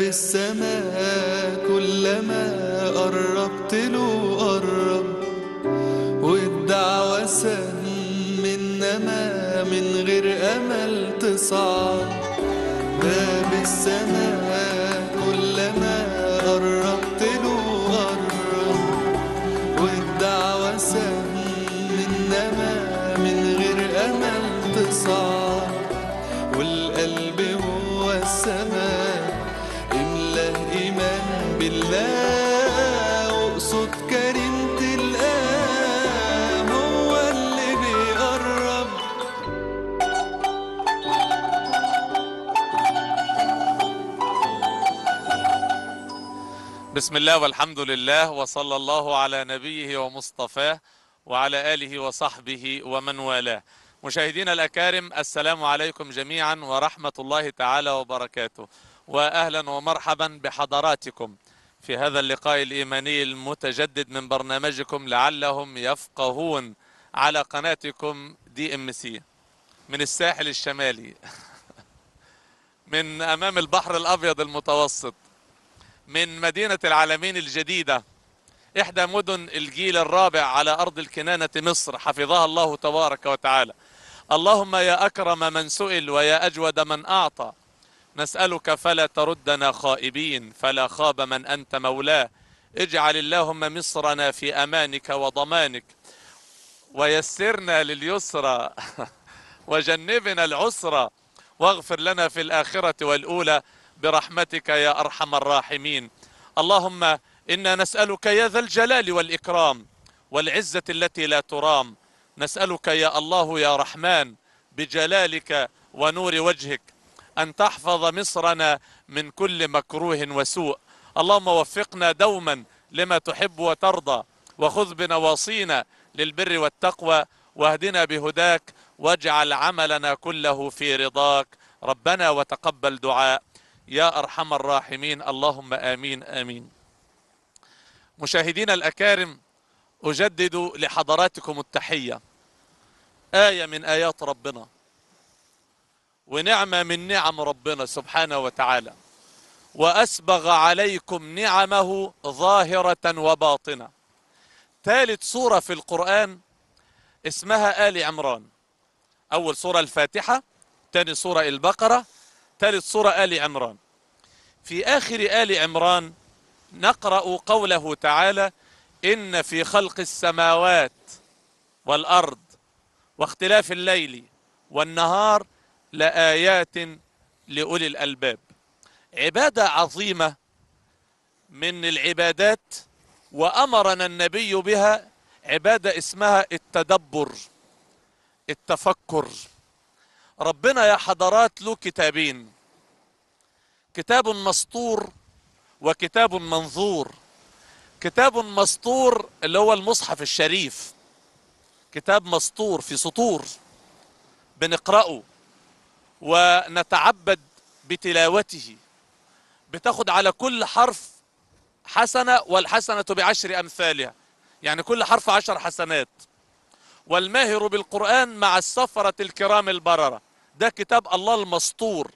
بالسماء كلما قربت له قرب والدعوة سهم إنما من غير أمل تصعد باب السماء بسم الله والحمد لله وصلى الله على نبيه ومصطفاه وعلى آله وصحبه ومن والاه مشاهدينا الأكارم السلام عليكم جميعا ورحمة الله تعالى وبركاته وأهلا ومرحبا بحضراتكم في هذا اللقاء الإيماني المتجدد من برنامجكم لعلهم يفقهون على قناتكم دي ام سي من الساحل الشمالي من أمام البحر الأبيض المتوسط من مدينة العالمين الجديدة إحدى مدن الجيل الرابع على أرض الكنانة مصر حفظها الله تبارك وتعالى اللهم يا أكرم من سئل ويا أجود من أعطى نسألك فلا تردنا خائبين فلا خاب من أنت مولاه اجعل اللهم مصرنا في أمانك وضمانك ويسرنا لليسرى وجنبنا العسرى واغفر لنا في الآخرة والأولى برحمتك يا أرحم الراحمين اللهم إنا نسألك يا ذا الجلال والإكرام والعزة التي لا ترام نسألك يا الله يا رحمن بجلالك ونور وجهك أن تحفظ مصرنا من كل مكروه وسوء اللهم وفقنا دوما لما تحب وترضى وخذ بنواصينا للبر والتقوى واهدنا بهداك واجعل عملنا كله في رضاك ربنا وتقبل دعاء يا أرحم الراحمين اللهم آمين آمين مشاهدينا الأكارم أجدد لحضراتكم التحية آية من آيات ربنا ونعمة من نعم ربنا سبحانه وتعالى وأسبغ عليكم نعمه ظاهرة وباطنة ثالث سورة في القرآن اسمها آل عمران أول سورة الفاتحة ثاني سورة البقرة ثالث سورة آل عمران في آخر آل عمران نقرأ قوله تعالى إن في خلق السماوات والأرض واختلاف الليل والنهار لآيات لأولي الألباب عبادة عظيمة من العبادات وأمرنا النبي بها عبادة اسمها التدبر التفكر ربنا يا حضرات له كتابين كتاب مسطور وكتاب منظور كتاب مسطور اللي هو المصحف الشريف كتاب مسطور في سطور بنقرأه ونتعبد بتلاوته بتاخد على كل حرف حسنة والحسنة بعشر أمثالها يعني كل حرف عشر حسنات والماهر بالقرآن مع السفرة الكرام البررة ده كتاب الله المسطور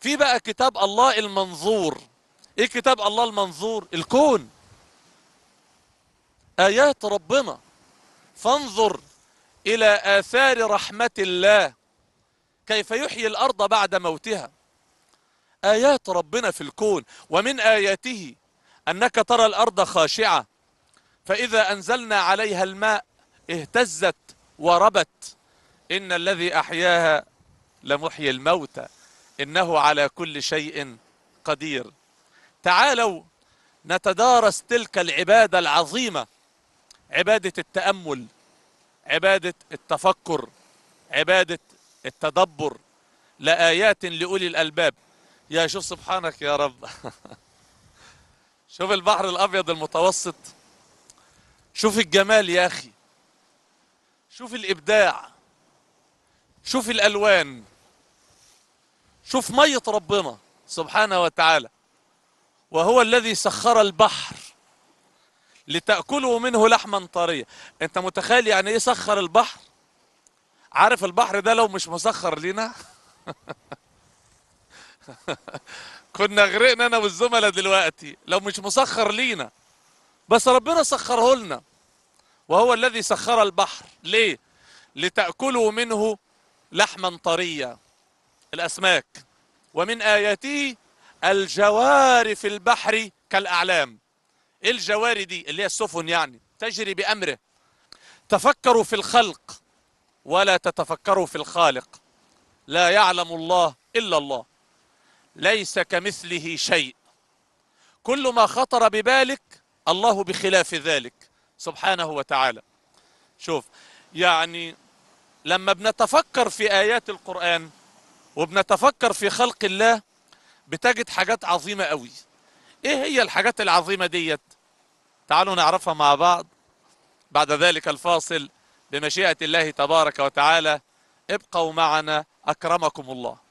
في بقى كتاب الله المنظور ايه كتاب الله المنظور الكون ايات ربنا فانظر الى اثار رحمه الله كيف يحيي الارض بعد موتها ايات ربنا في الكون ومن اياته انك ترى الارض خاشعه فاذا انزلنا عليها الماء اهتزت وربت ان الذي احياها لمحيي الموتى انه على كل شيء قدير تعالوا نتدارس تلك العباده العظيمه عباده التامل عباده التفكر عباده التدبر لايات لاولي الالباب يا شوف سبحانك يا رب شوف البحر الابيض المتوسط شوف الجمال يا اخي شوف الابداع شوف الالوان شوف مية ربنا سبحانه وتعالى وهو الذي سخر البحر لتأكلوا منه لحما طريا انت متخيل يعني ايه سخر البحر عارف البحر ده لو مش مسخر لينا كنا غرقنا انا والزملاء دلوقتي لو مش مسخر لينا بس ربنا سخره لنا وهو الذي سخر البحر ليه لتأكلوا منه لحما طريا الأسماك ومن آياته الجوار في البحر كالأعلام إيه دي اللي هي السفن يعني تجري بأمره تفكروا في الخلق ولا تتفكروا في الخالق لا يعلم الله إلا الله ليس كمثله شيء كل ما خطر ببالك الله بخلاف ذلك سبحانه وتعالى شوف يعني لما بنتفكر في آيات القرآن وبنتفكر في خلق الله بتجد حاجات عظيمة قوي ايه هي الحاجات العظيمة ديت تعالوا نعرفها مع بعض بعد ذلك الفاصل بمشيئة الله تبارك وتعالى ابقوا معنا أكرمكم الله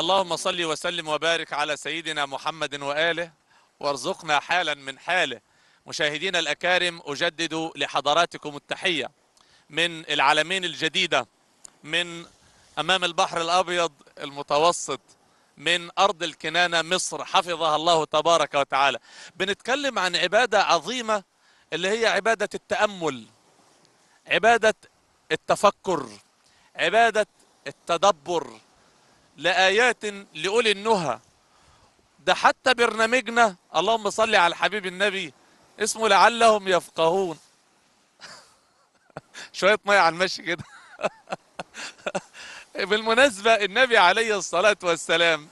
اللهم صل وسلم وبارك على سيدنا محمد وآله وارزقنا حالا من حاله مشاهدينا الأكارم أجدد لحضراتكم التحية من العلمين الجديدة من أمام البحر الأبيض المتوسط من أرض الكنانة مصر حفظها الله تبارك وتعالى بنتكلم عن عبادة عظيمة اللي هي عبادة التأمل عبادة التفكر عبادة التدبر لآيات لأولي النهى ده حتى برنامجنا اللهم صل على الحبيب النبي اسمه لعلهم يفقهون شوية مية على المشي كده بالمناسبة النبي عليه الصلاة والسلام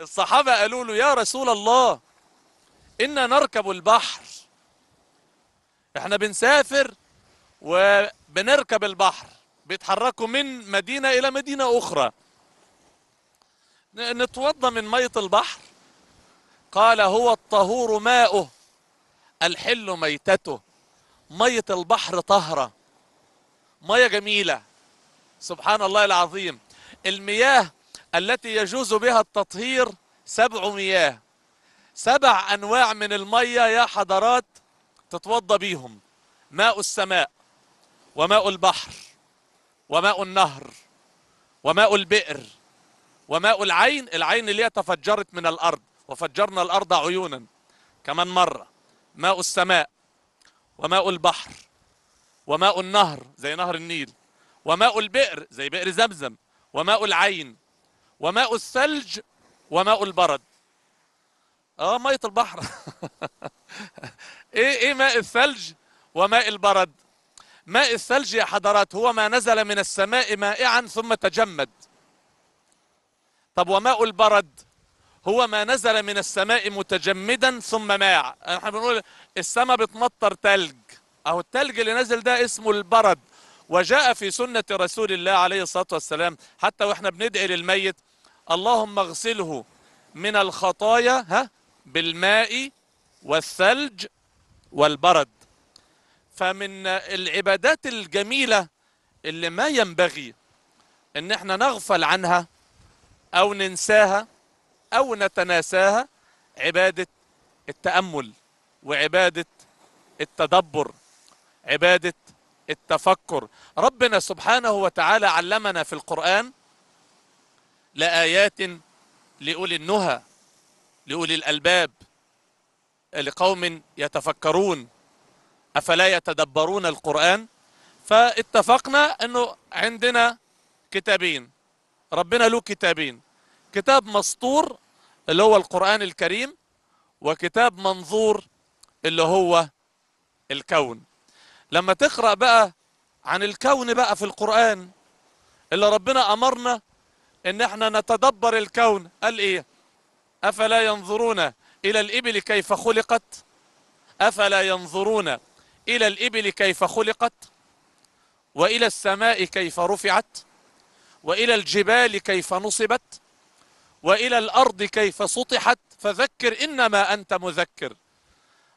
الصحابة قالوا له يا رسول الله إنا نركب البحر احنا بنسافر وبنركب البحر بيتحركوا من مدينة إلى مدينة أخرى نتوضا من ميه البحر قال هو الطهور ماؤه الحل ميتته ميه البحر طهره ميه جميله سبحان الله العظيم المياه التي يجوز بها التطهير سبع مياه سبع انواع من الميه يا حضرات تتوضى بيهم ماء السماء وماء البحر وماء النهر وماء البئر وماء العين العين اللي تفجرت من الأرض وفجرنا الأرض عيونا كمان مرة ماء السماء وماء البحر وماء النهر زي نهر النيل وماء البئر زي بئر زمزم وماء العين وماء الثلج وماء البرد اه ميه البحر ايه ايه ماء الثلج وماء البرد ماء الثلج يا حضرات هو ما نزل من السماء مائعا ثم تجمد طب وماء البرد هو ما نزل من السماء متجمدا ثم ماع احنا بنقول السماء بتمطر تلج اهو التلج اللي نزل ده اسمه البرد وجاء في سنة رسول الله عليه الصلاة والسلام حتى واحنا بندعي للميت اللهم اغسله من الخطايا ها بالماء والثلج والبرد فمن العبادات الجميلة اللي ما ينبغي ان احنا نغفل عنها أو ننساها أو نتناساها عبادة التأمل وعبادة التدبر عبادة التفكر ربنا سبحانه وتعالى علمنا في القرآن لآيات لأولي النهى لأولي الألباب لقوم يتفكرون أفلا يتدبرون القرآن فاتفقنا أنه عندنا كتابين ربنا له كتابين كتاب مسطور اللي هو القرآن الكريم وكتاب منظور اللي هو الكون لما تقرأ بقى عن الكون بقى في القرآن اللي ربنا أمرنا إن احنا نتدبر الكون قال إيه أفلا ينظرون إلى الإبل كيف خلقت أفلا ينظرون إلى الإبل كيف خلقت وإلى السماء كيف رفعت وإلى الجبال كيف نصبت وإلى الأرض كيف سطحت فذكر إنما أنت مذكر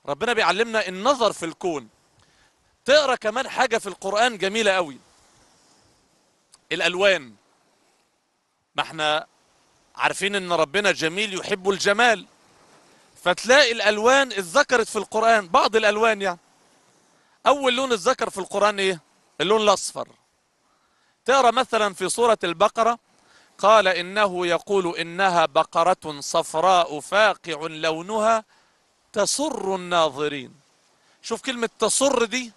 ربنا بيعلمنا النظر في الكون تقرأ كمان حاجة في القرآن جميلة قوي الألوان ما احنا عارفين ان ربنا جميل يحب الجمال فتلاقي الالوان اتذكرت في القران بعض الالوان يعني اول لون اتذكر في القران ايه اللون الاصفر ترى مثلا في سورة البقرة قال إنه يقول إنها بقرة صفراء فاقع لونها تسر الناظرين شوف كلمة تسر دي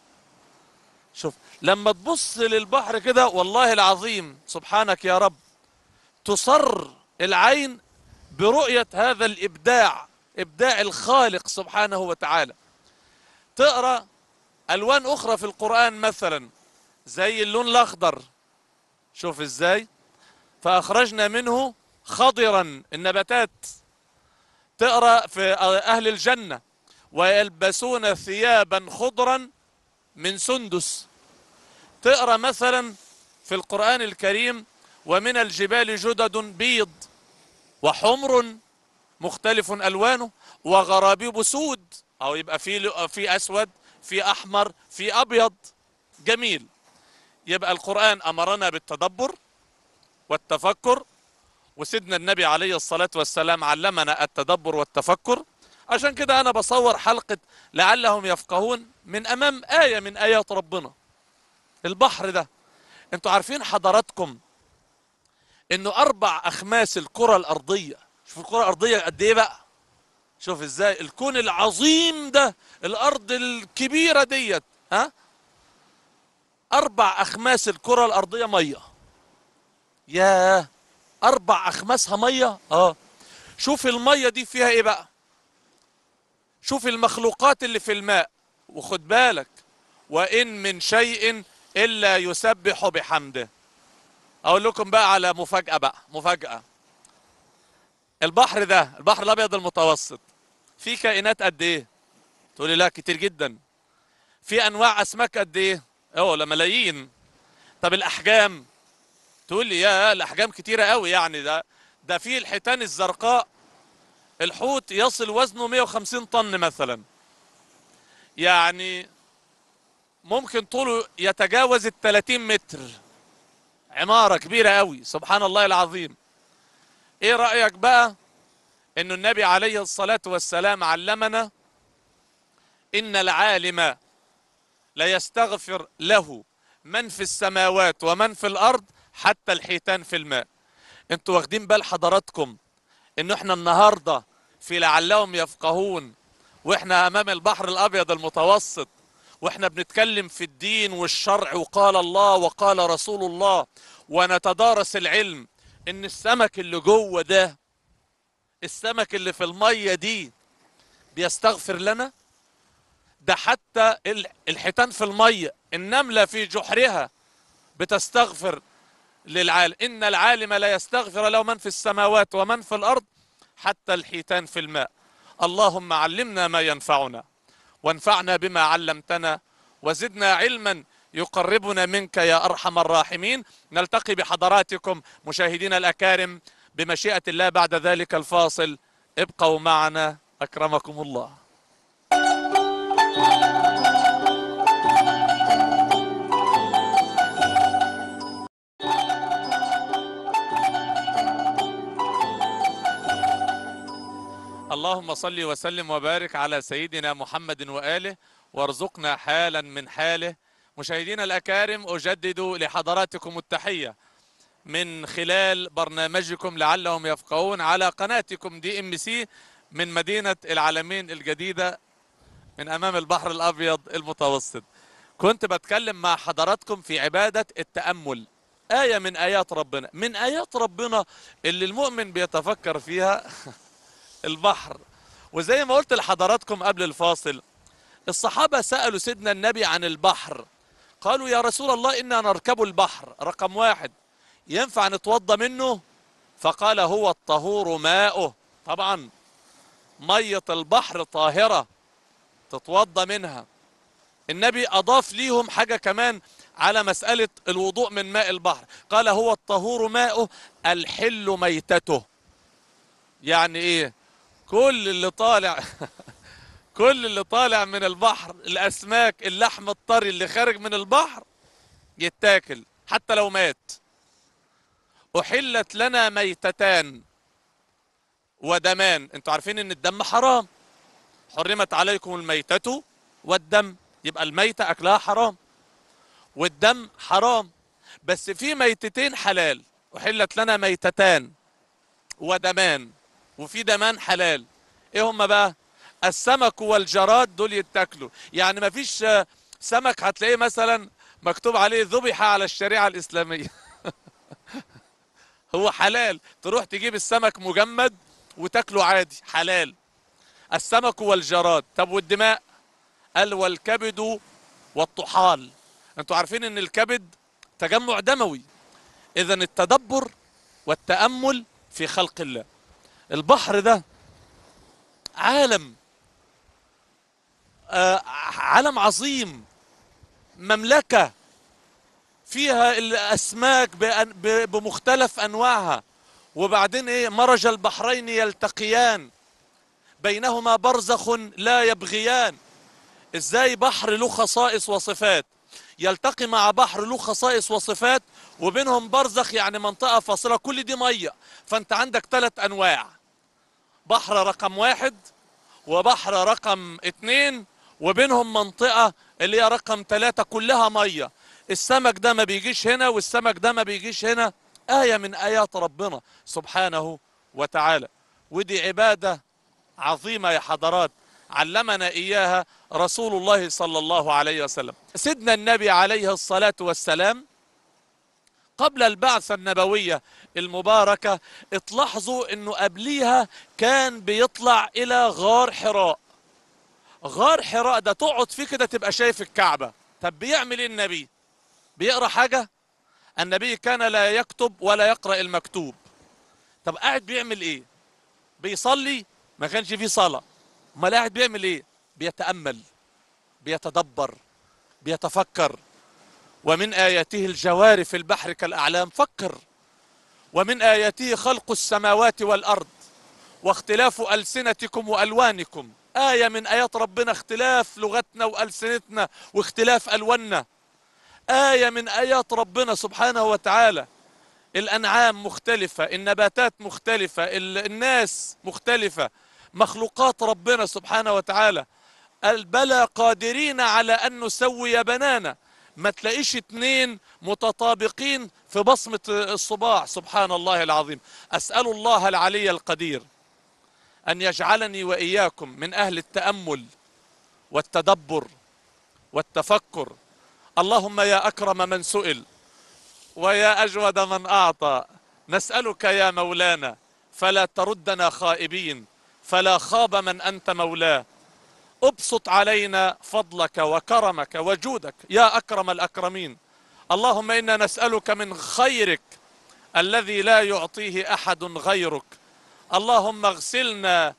شوف لما تبص للبحر كده والله العظيم سبحانك يا رب تسر العين برؤية هذا الإبداع إبداع الخالق سبحانه وتعالى تقرأ ألوان أخرى في القرآن مثلا زي اللون الأخضر شوف ازاي فاخرجنا منه خضرا النباتات تقرا في اهل الجنه ويلبسون ثيابا خضرا من سندس تقرا مثلا في القران الكريم ومن الجبال جدد بيض وحمر مختلف الوانه وغرابيب سود او يبقى في في اسود في احمر في ابيض جميل يبقى القرآن أمرنا بالتدبر والتفكر وسيدنا النبي عليه الصلاة والسلام علمنا التدبر والتفكر عشان كده أنا بصور حلقة لعلهم يفقهون من أمام آية من آيات ربنا البحر ده انتوا عارفين حضراتكم انه اربع اخماس الكره الارضيه شوف الكره الارضيه قد ايه بقى شوف ازاي الكون العظيم ده الارض الكبيره ديت ها أربع أخماس الكرة الأرضية مية يا أربع أخماسها مية آه شوف المية دي فيها إيه بقى شوف المخلوقات اللي في الماء وخد بالك وإن من شيء إلا يسبح بحمده أقول لكم بقى على مفاجأة بقى مفاجأة البحر ده البحر الأبيض المتوسط فيه كائنات قد إيه تقولي لا كتير جدا في أنواع أسماك قد إيه اوه ولا ملايين طب الاحجام تقول لي يا الاحجام كتيره قوي يعني ده ده في الحيتان الزرقاء الحوت يصل وزنه 150 طن مثلا يعني ممكن طوله يتجاوز ال 30 متر عماره كبيره قوي سبحان الله العظيم ايه رايك بقى انه النبي عليه الصلاه والسلام علمنا ان العالم ليستغفر له من في السماوات ومن في الارض حتى الحيتان في الماء انتوا واخدين بال حضراتكم ان احنا النهارده في لعلهم يفقهون واحنا امام البحر الابيض المتوسط واحنا بنتكلم في الدين والشرع وقال الله وقال رسول الله ونتدارس العلم ان السمك اللي جوه ده السمك اللي في الميه دي بيستغفر لنا ده حتى الحيتان في المية النملة في جحرها بتستغفر للعالم إن العالم لا يستغفر له من في السماوات ومن في الأرض حتى الحيتان في الماء اللهم علمنا ما ينفعنا وانفعنا بما علمتنا وزدنا علما يقربنا منك يا أرحم الراحمين نلتقي بحضراتكم مشاهدينا الأكارم بمشيئة الله بعد ذلك الفاصل ابقوا معنا أكرمكم الله اللهم صل وسلم وبارك على سيدنا محمد وآله وارزقنا حالا من حاله مشاهدينا الأكارم أجدد لحضراتكم التحية من خلال برنامجكم لعلهم يفقهون على قناتكم دي ام سي من مدينة العالمين الجديدة من أمام البحر الأبيض المتوسط كنت بتكلم مع حضراتكم في عبادة التأمل آية من آيات ربنا من آيات ربنا اللي المؤمن بيتفكر فيها البحر وزي ما قلت لحضراتكم قبل الفاصل الصحابة سألوا سيدنا النبي عن البحر قالوا يا رسول الله إنا نركب البحر رقم واحد ينفع نتوضى منه فقال هو الطهور ماؤه طبعا مية البحر طاهرة تتوضى منها النبي أضاف ليهم حاجة كمان على مسألة الوضوء من ماء البحر قال هو الطهور ماؤه الحل ميتته يعني إيه كل اللي طالع كل اللي طالع من البحر الاسماك اللحم الطري اللي خارج من البحر يتاكل حتى لو مات احلت لنا ميتتان ودمان انتوا عارفين ان الدم حرام حرمت عليكم الميتة والدم يبقى الميتة اكلها حرام والدم حرام بس في ميتتين حلال احلت لنا ميتتان ودمان وفي دمان حلال ايه هم بقى السمك والجراد دول يتاكلوا يعني ما فيش سمك هتلاقيه مثلا مكتوب عليه ذبح على الشريعه الاسلاميه هو حلال تروح تجيب السمك مجمد وتاكله عادي حلال السمك والجراد طب والدماء قال والكبد والطحال انتوا عارفين ان الكبد تجمع دموي اذا التدبر والتامل في خلق الله البحر ده عالم آه عالم عظيم مملكة فيها الأسماك بمختلف أنواعها وبعدين إيه مرج البحرين يلتقيان بينهما برزخ لا يبغيان إزاي بحر له خصائص وصفات يلتقي مع بحر له خصائص وصفات وبينهم برزخ يعني منطقة فاصلة كل دي مية فأنت عندك ثلاث أنواع بحر رقم واحد وبحر رقم اتنين وبينهم منطقة اللي هي رقم تلاتة كلها مية السمك ده ما بيجيش هنا والسمك ده ما بيجيش هنا آية من آيات ربنا سبحانه وتعالى ودي عبادة عظيمة يا حضرات علمنا إياها رسول الله صلى الله عليه وسلم سيدنا النبي عليه الصلاة والسلام قبل البعثة النبوية المباركة تلاحظوا انه قبليها كان بيطلع الى غار حراء غار حراء ده تقعد فيه كده تبقى شايف الكعبة طب بيعمل ايه النبي بيقرأ حاجة النبي كان لا يكتب ولا يقرأ المكتوب طب قاعد بيعمل ايه بيصلي ما كانش فيه صلاة امال قاعد بيعمل ايه بيتأمل بيتدبر بيتفكر ومن آياته الجوار في البحر كالأعلام فكر ومن آياته خلق السماوات والأرض واختلاف ألسنتكم وألوانكم آية من آيات ربنا اختلاف لغتنا وألسنتنا واختلاف ألواننا آية من آيات ربنا سبحانه وتعالى الأنعام مختلفة النباتات مختلفة الناس مختلفة مخلوقات ربنا سبحانه وتعالى بلى قادرين على أن نسوي بنانا ما تلاقيش اثنين متطابقين في بصمة الصباع سبحان الله العظيم أسأل الله العلي القدير أن يجعلني وإياكم من أهل التأمل والتدبر والتفكر اللهم يا أكرم من سئل ويا أجود من أعطى نسألك يا مولانا فلا تردنا خائبين فلا خاب من أنت مولاه ابسط علينا فضلك وكرمك وجودك يا اكرم الاكرمين اللهم انا نسالك من خيرك الذي لا يعطيه احد غيرك اللهم اغسلنا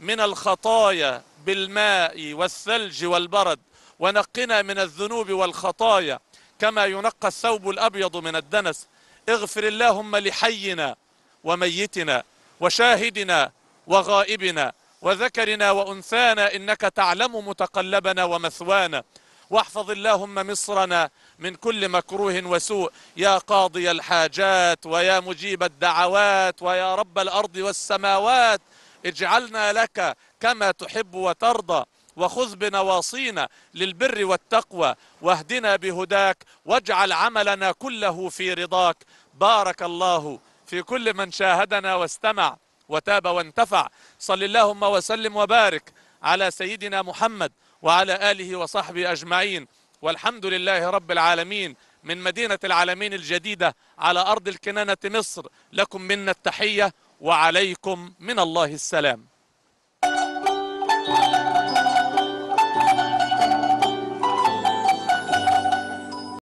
من الخطايا بالماء والثلج والبرد ونقنا من الذنوب والخطايا كما ينقى الثوب الابيض من الدنس اغفر اللهم لحينا وميتنا وشاهدنا وغائبنا وذكرنا وأنثانا إنك تعلم متقلبنا ومثوانا واحفظ اللهم مصرنا من كل مكروه وسوء يا قاضي الحاجات ويا مجيب الدعوات ويا رب الأرض والسماوات اجعلنا لك كما تحب وترضى وخذ بنواصينا للبر والتقوى واهدنا بهداك واجعل عملنا كله في رضاك بارك الله في كل من شاهدنا واستمع وتاب وانتفع صل اللهم وسلم وبارك على سيدنا محمد وعلى آله وصحبه أجمعين والحمد لله رب العالمين من مدينة العالمين الجديدة على أرض الكنانة مصر لكم منا التحية وعليكم من الله السلام